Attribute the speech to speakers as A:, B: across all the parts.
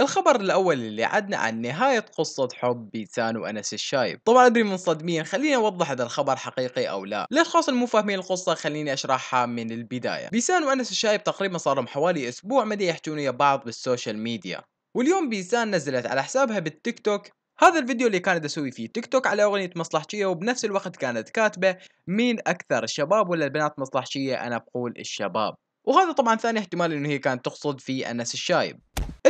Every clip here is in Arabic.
A: الخبر الأول اللي عدنا عن نهاية قصة حب بيتسان وأنس الشايب طبعا أدري منصدمين خليني أوضح إذا الخبر حقيقي أو لا للأشخاص مو فاهمين القصة خليني أشرحها من البداية بيسان وأنس الشايب تقريبا صار لهم حوالي أسبوع مدى يحجون ويا بعض بالسوشيال ميديا واليوم بيسان نزلت على حسابها بالتيك توك هذا الفيديو اللي كانت اسوي فيه تيك توك على اغنيه مصلحجيه وبنفس الوقت كانت كاتبه مين اكثر الشباب ولا البنات مصلحجيه انا بقول الشباب وهذا طبعا ثاني احتمال انه هي كانت تقصد في انس الشايب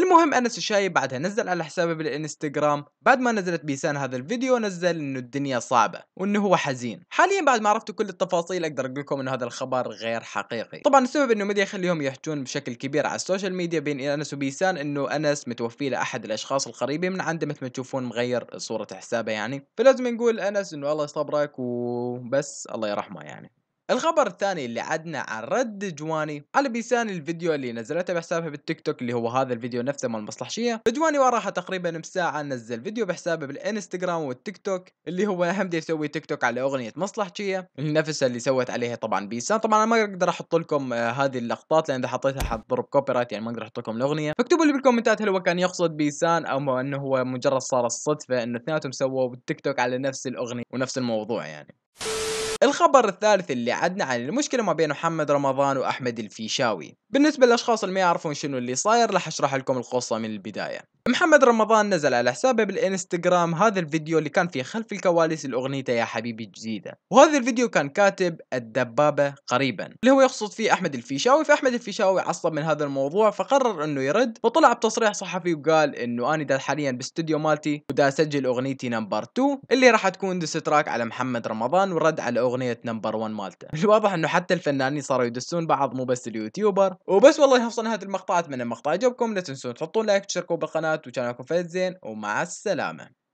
A: المهم انس الشايب بعدها نزل على حسابه بالانستغرام بعد ما نزلت بيسان هذا الفيديو نزل انه الدنيا صعبه وانه هو حزين حاليا بعد ما عرفتوا كل التفاصيل اقدر اقول لكم انه هذا الخبر غير حقيقي طبعا السبب انه ما يخليهم يحجون بشكل كبير على السوشيال ميديا بين انس وبيسان انه انس متوفي له احد الاشخاص القريبين من عنده مثل ما تشوفون مغير صوره حسابه يعني فلازم نقول انس انه الله يصبرك وبس الله يرحمه يعني الخبر الثاني اللي عدنا عن رد جواني على بيسان الفيديو اللي نزلته بحسابها بالتيك توك اللي هو هذا الفيديو نفسه مال المصلحشيه جواني وراها تقريبا بساعه نزل فيديو بحسابه بالانستغرام والتيك توك اللي هو هم يسوي تيك توك على اغنيه مصلحشيه نفسها اللي سوت عليها طبعا بيسان طبعا انا ما اقدر احط لكم آه، هذه اللقطات لان اذا حطيتها حتضرب كوبي رايت يعني ما اقدر احط لكم الاغنيه فاكتبوا لي بالكومنتات هل هو كان يقصد بيسان او انه هو مجرد صار الصدفه انه اثنيناتهم سووا بالتيك توك على نفس الاغنيه ونفس الموضوع يعني الخبر الثالث اللي عدنا عن المشكله ما بين محمد رمضان واحمد الفيشاوي بالنسبه للاشخاص اللي ما يعرفون شنو اللي صاير راح اشرح لكم القصه من البدايه محمد رمضان نزل على حسابه بالانستغرام هذا الفيديو اللي كان فيه خلف الكواليس لاغنيته يا حبيبي الجديده وهذا الفيديو كان كاتب الدبابه قريبا اللي هو يقصد فيه احمد الفيشاوي فاحمد الفيشاوي عصب من هذا الموضوع فقرر انه يرد وطلع بتصريح صحفي وقال انه انا دا حاليا باستوديو مالتي ودا اسجل اغنيتي نمبر 2 اللي راح تكون دس تراك على محمد رمضان ورد على اغنيه نمبر 1 مالته الواضح انه حتى الفنانين صاروا يدسون بعض مو بس اليوتيوبر وبس والله هفصل نهايه المقطع اتمنى المقطع عجبكم لا تنسون تحطون لايك تشتركوا بالقناه وقناة وكان معكم فايز زين ومع السلامة